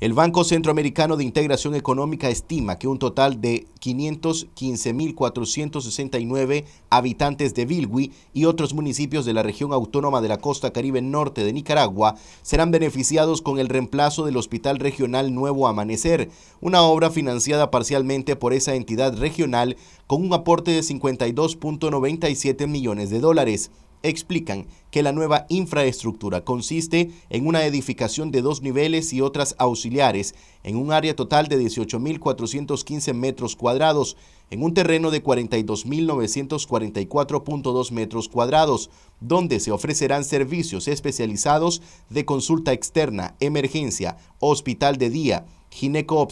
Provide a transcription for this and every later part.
El Banco Centroamericano de Integración Económica estima que un total de 515.469 habitantes de Bilwi y otros municipios de la región autónoma de la costa caribe norte de Nicaragua serán beneficiados con el reemplazo del Hospital Regional Nuevo Amanecer, una obra financiada parcialmente por esa entidad regional con un aporte de 52.97 millones de dólares explican que la nueva infraestructura consiste en una edificación de dos niveles y otras auxiliares en un área total de 18.415 metros cuadrados, en un terreno de 42.944.2 metros cuadrados, donde se ofrecerán servicios especializados de consulta externa, emergencia, hospital de día, gineco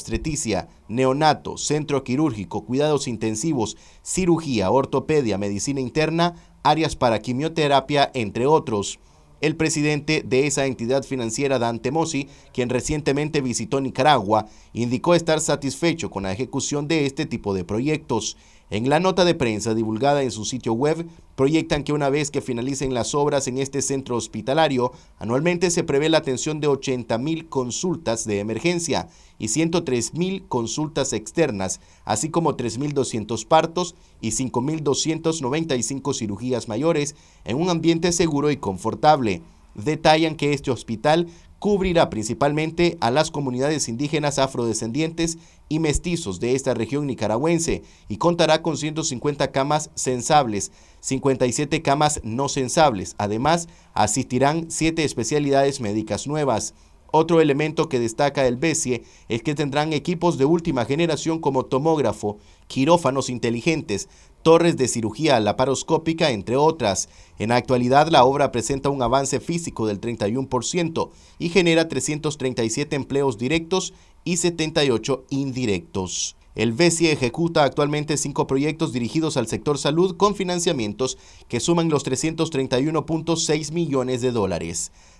neonato, centro quirúrgico, cuidados intensivos, cirugía, ortopedia, medicina interna, áreas para quimioterapia, entre otros. El presidente de esa entidad financiera, Dante Mossi, quien recientemente visitó Nicaragua, indicó estar satisfecho con la ejecución de este tipo de proyectos. En la nota de prensa divulgada en su sitio web, proyectan que una vez que finalicen las obras en este centro hospitalario, anualmente se prevé la atención de 80.000 consultas de emergencia y mil consultas externas, así como 3.200 partos y 5.295 cirugías mayores en un ambiente seguro y confortable. Detallan que este hospital cubrirá principalmente a las comunidades indígenas afrodescendientes y mestizos de esta región nicaragüense y contará con 150 camas sensables, 57 camas no sensables. Además, asistirán siete especialidades médicas nuevas. Otro elemento que destaca el BESIE es que tendrán equipos de última generación como tomógrafo, quirófanos inteligentes, torres de cirugía laparoscópica, entre otras. En la actualidad, la obra presenta un avance físico del 31% y genera 337 empleos directos y 78 indirectos. El BESIE ejecuta actualmente cinco proyectos dirigidos al sector salud con financiamientos que suman los 331.6 millones de dólares.